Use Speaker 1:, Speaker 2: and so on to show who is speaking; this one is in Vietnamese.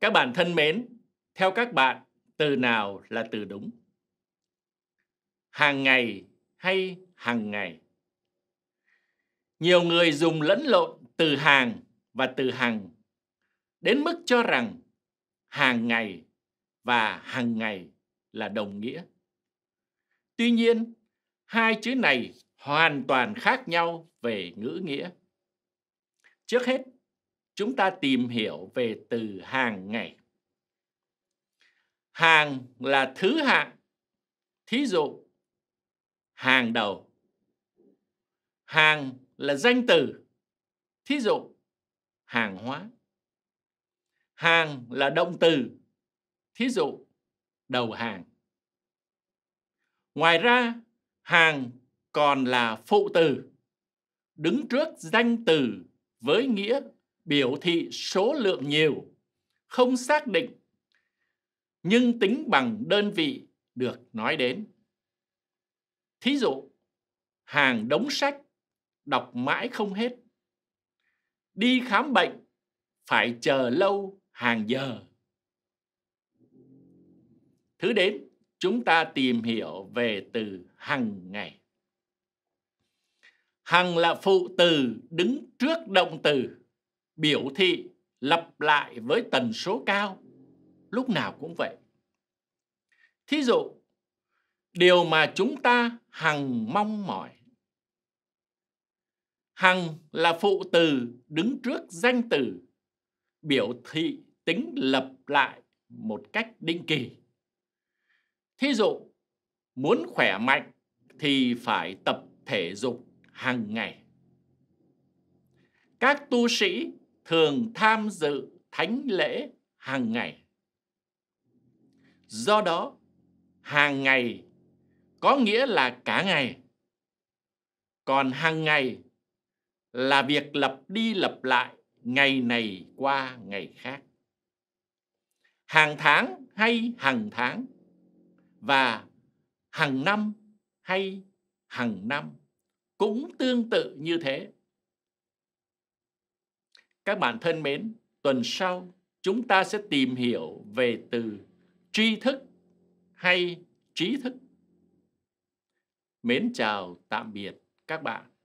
Speaker 1: Các bạn thân mến, theo các bạn, từ nào là từ đúng? Hàng ngày hay hàng ngày? Nhiều người dùng lẫn lộn từ hàng và từ hàng đến mức cho rằng hàng ngày và hàng ngày là đồng nghĩa. Tuy nhiên, hai chữ này hoàn toàn khác nhau về ngữ nghĩa. Trước hết, chúng ta tìm hiểu về từ hàng ngày. Hàng là thứ hạng. Thí dụ, hàng đầu. Hàng là danh từ. Thí dụ, hàng hóa. Hàng là động từ. Thí dụ, đầu hàng. Ngoài ra, hàng còn là phụ từ, đứng trước danh từ với nghĩa biểu thị số lượng nhiều, không xác định, nhưng tính bằng đơn vị được nói đến. Thí dụ, hàng đống sách đọc mãi không hết. Đi khám bệnh phải chờ lâu hàng giờ. Thứ đến, chúng ta tìm hiểu về từ hằng ngày. Hằng là phụ từ đứng trước động từ biểu thị lặp lại với tần số cao lúc nào cũng vậy thí dụ điều mà chúng ta hằng mong mỏi hằng là phụ từ đứng trước danh từ biểu thị tính lặp lại một cách định kỳ thí dụ muốn khỏe mạnh thì phải tập thể dục hàng ngày các tu sĩ thường tham dự thánh lễ hàng ngày. Do đó, hàng ngày có nghĩa là cả ngày. Còn hàng ngày là việc lập đi lập lại ngày này qua ngày khác. Hàng tháng hay hàng tháng và hàng năm hay hàng năm cũng tương tự như thế các bạn thân mến, tuần sau chúng ta sẽ tìm hiểu về từ tri thức hay trí thức. Mến chào tạm biệt các bạn.